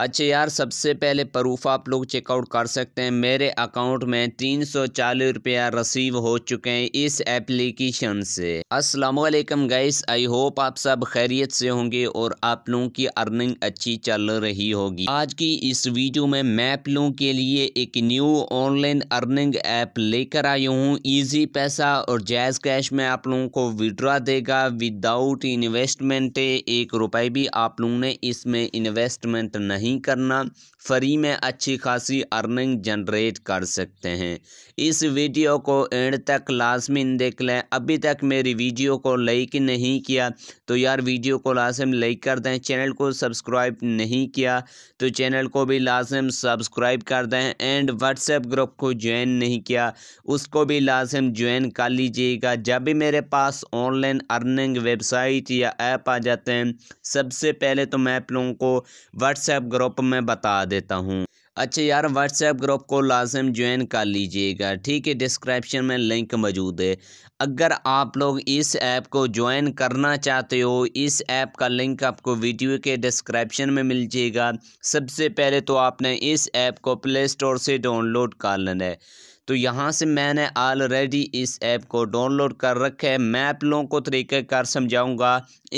अच्छा यार सबसे पहले प्रूफ आप लोग चेकआउट कर सकते हैं मेरे अकाउंट में तीन सौ चालीस रुपया रसीव हो चुके हैं इस एप्लीकेशन से अस्सलाम वालेकुम गाइस आई होप आप सब खैरियत से होंगे और आप लोगों की अर्निंग अच्छी चल रही होगी आज की इस वीडियो में मैं आप लोगों के लिए एक न्यू ऑनलाइन अर्निंग ऐप लेकर आई हूँ ईजी पैसा और जैज कैश में आप लोगों को विड्रा देगा विदाउट इन्वेस्टमेंट एक रुपए भी आप लोगों ने इसमें इन्वेस्टमेंट नहीं नहीं करना फ्री में अच्छी खासी अर्निंग जनरेट कर सकते हैं इस वीडियो को एंड तक लाजमिन देख लें अभी तक मेरी वीडियो को लाइक नहीं किया तो यार वीडियो को लाजम लाइक कर दें चैनल को सब्सक्राइब नहीं किया तो चैनल को भी लाजम सब्सक्राइब कर दें एंड व्हाट्सएप ग्रुप को ज्वाइन नहीं किया उसको भी लाजम ज्वाइन कर लीजिएगा जब भी मेरे पास ऑनलाइन अर्निंग वेबसाइट या ऐप आ जाते हैं सबसे पहले तो मैं आप लोगों को व्हाट्सएप ग्रुप में बता देता हूँ अच्छा यार व्हाट्सएप ग्रुप को लाजम ज्वाइन कर लीजिएगा ठीक है डिस्क्रिप्शन में लिंक मौजूद है अगर आप लोग इस ऐप को ज्वाइन करना चाहते हो इस ऐप का लिंक आपको वीडियो के डिस्क्रिप्शन में मिल जाएगा सबसे पहले तो आपने इस ऐप को प्ले स्टोर से डाउनलोड कर लेना है तो यहाँ से मैंने ऑलरेडी इस ऐप को डाउनलोड कर रखे है मैं आप लोगों को तरीक़ाकार समझाऊँगा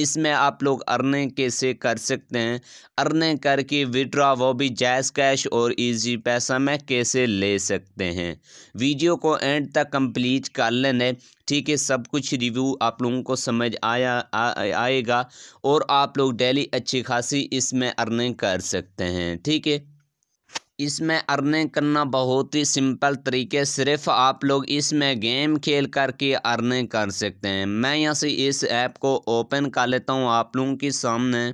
इसमें आप लोग अर्निंग कैसे कर सकते हैं अर्निंग करके विड्रा वो भी जैज़ कैश और इजी पैसा में कैसे ले सकते हैं वीडियो को एंड तक कंप्लीट कर लेने ठीक है सब कुछ रिव्यू आप लोगों को समझ आया आ, आएगा और आप लोग डेली अच्छी खासी इसमें अर्निंग कर सकते हैं ठीक है इसमें अर्निंग करना बहुत ही सिंपल तरीके सिर्फ आप लोग इसमें गेम खेल करके अर्निंग कर सकते हैं मैं यहाँ से इस ऐप को ओपन कर लेता हूँ आप लोगों के सामने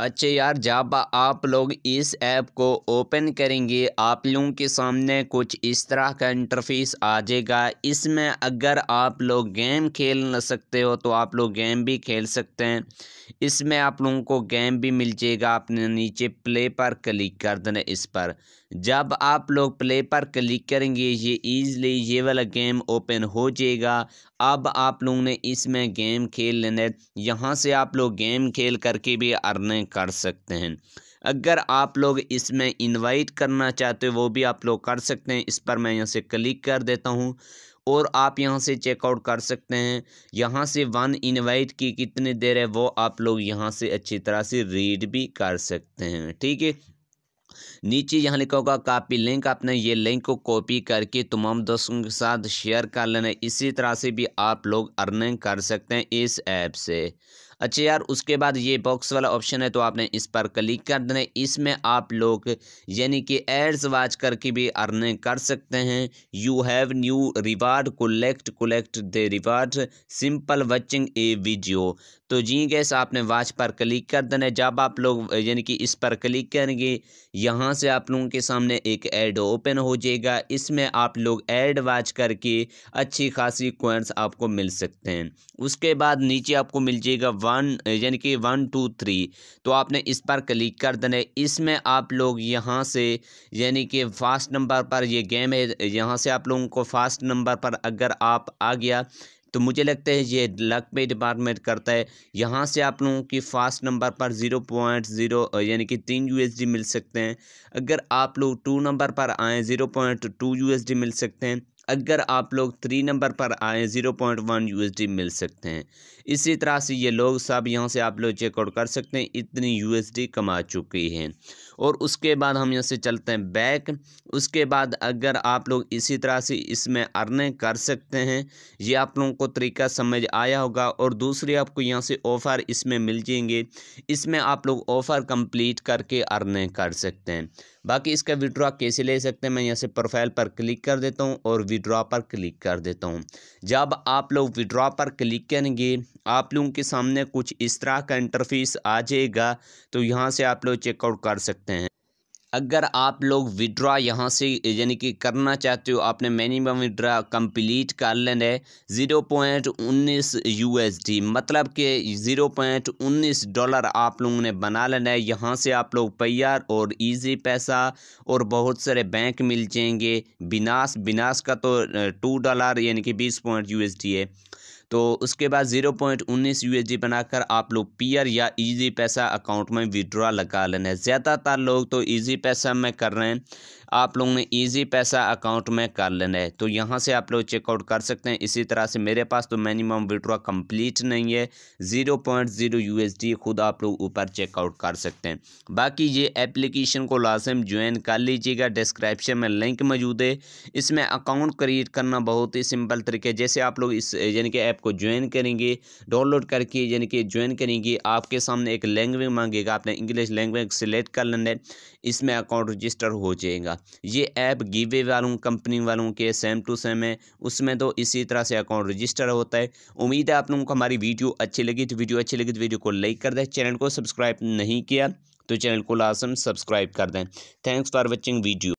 अच्छे यार जब आप लोग इस ऐप को ओपन करेंगे आप लोगों के सामने कुछ इस तरह का इंटरफेस आ जाएगा इसमें अगर आप लोग गेम खेल न सकते हो तो आप लोग गेम भी खेल सकते हैं इसमें आप लोगों को गेम भी मिल जाएगा आपने नीचे प्ले पर क्लिक कर देना इस पर जब आप लोग प्ले पर क्लिक करेंगे ये ईजली ये वाला गेम ओपन हो जाएगा अब आप लोग ने इसमें गेम खेल लेने यहाँ से आप लोग गेम खेल करके भी अर्निंग कर सकते हैं अगर आप लोग इसमें इनवाइट करना चाहते हो वो भी आप लोग कर सकते हैं इस पर मैं यहाँ से क्लिक कर देता हूँ और आप यहाँ से चेकआउट कर सकते हैं यहाँ से वन इनवाइट की कितनी देर है वो आप लोग यहाँ से अच्छी तरह से रीड भी कर सकते हैं ठीक है नीचे यहाँ लिखा होगा कापी लिंक आपने ये लिंक को कॉपी करके तमाम दोस्तों के साथ शेयर कर लेना इसी तरह से भी आप लोग अर्निंग कर सकते हैं इस ऐप से अच्छा यार उसके बाद ये बॉक्स वाला ऑप्शन है तो आपने इस पर क्लिक कर देना इसमें आप लोग यानी कि एड्स वाच करके भी अर्निंग कर सकते हैं you have new reward collect collect the reward simple watching a video तो जी गैस आपने वाच पर क्लिक कर देना जब आप लोग यानी कि इस पर क्लिक करेंगे यहाँ से आप लोगों के सामने एक ऐड ओपन हो जाएगा इसमें आप लोग ऐड वाच करके अच्छी खासी क्वेंस आपको मिल सकते हैं उसके बाद नीचे आपको मिल जाएगा वन यानी कि वन टू थ्री तो आपने इस पर क्लिक कर देना इसमें आप लोग यहाँ से यानी कि फास्ट नंबर पर यह गेम है यहाँ से आप लोगों को फास्ट नंबर पर अगर आप आ गया तो मुझे लगता है ये लक पे डिपार्टमेंट करता है यहाँ से आप लोगों की फास्ट नंबर पर ज़ीरो पॉइंट ज़ीरो यानी कि तीन यू मिल सकते हैं अगर आप लोग टू नंबर पर आएँ ज़ीरो पॉइंट टू यूएसडी मिल सकते हैं अगर आप लोग थ्री नंबर पर आए ज़ीरो पॉइंट वन यू मिल सकते हैं इसी तरह से ये लोग सब यहाँ से आप लोग चेकआउट कर सकते हैं इतनी यू कमा चुकी हैं और उसके बाद हम यहाँ से चलते हैं बैक उसके बाद अगर आप लोग इसी तरह से इसमें अर्निंग कर सकते हैं ये आप लोगों को तरीका समझ आया होगा और दूसरी आपको यहाँ से ऑफ़र इसमें मिल जाएंगे इसमें आप लोग ऑफ़र कंप्लीट करके अर्निंग कर सकते हैं बाकी इसका विड्रॉ कैसे ले सकते हैं मैं यहाँ से प्रोफाइल पर क्लिक कर देता हूँ और विड्रॉ पर क्लिक कर देता हूँ जब आप लोग विड्रॉ पर क्लिक करेंगे आप लोगों के सामने कुछ इस तरह का इंटरफेस आ जाएगा तो यहाँ से आप लोग चेकआउट कर सकते हैं अगर आप लोग विड्रा यहाँ से यानी कि करना चाहते हो आपने मिनिमम विड्रा कंप्लीट कर लेना है ज़ीरो पॉइंट उन्नीस यू मतलब कि ज़ीरो पॉइंट उन्नीस डॉलर आप लोगों ने बना लेना है यहाँ से आप लोग पैर और इजी पैसा और बहुत सारे बैंक मिल जाएंगे बिनास बिनास का तो टू डॉलर यानी कि बीस पॉइंट यू है तो उसके बाद ज़ीरो पॉइंट उन्नीस यू बनाकर आप लोग पीयर या ईजी पैसा अकाउंट में विड्रॉ लगा लेना है ज़्यादातर लोग तो ईजी पैसा में कर रहे हैं आप लोग ने ईजी पैसा अकाउंट में कर लेना है तो यहाँ से आप लोग चेकआउट कर सकते हैं इसी तरह से मेरे पास तो मिनिमम विड्रॉ कंप्लीट नहीं है ज़ीरो पॉइंट ज़ीरो यू खुद आप लोग ऊपर चेकआउट कर सकते हैं बाकी ये एप्लीकेशन को लाजम ज्वाइन कर लीजिएगा डिस्क्रिप्शन में लिंक मौजूद है इसमें अकाउंट क्रिएट करना बहुत ही सिंपल तरीके जैसे आप लोग इस यानी कि ऐप को ज्वाइन करेंगे डाउनलोड करके यानी कि ज्वाइन करेंगे आपके सामने एक लैंग्वेज मांगेगा आपने इंग्लिश लैंग्वेज सेलेक्ट कर लेना है इसमें अकाउंट रजिस्टर हो जाएगा ये ऐप गिवे वालों कंपनी वालों के सेम टू सेम है उसमें तो इसी तरह से अकाउंट रजिस्टर होता है उम्मीद है आप लोगों को हमारी वीडियो अच्छी लगी तो वीडियो अच्छी लगी तो वीडियो को लाइक कर दें चैनल को सब्सक्राइब नहीं किया तो चैनल को लाजम सब्सक्राइब कर दें थैंक्स फॉर वॉचिंग वीडियो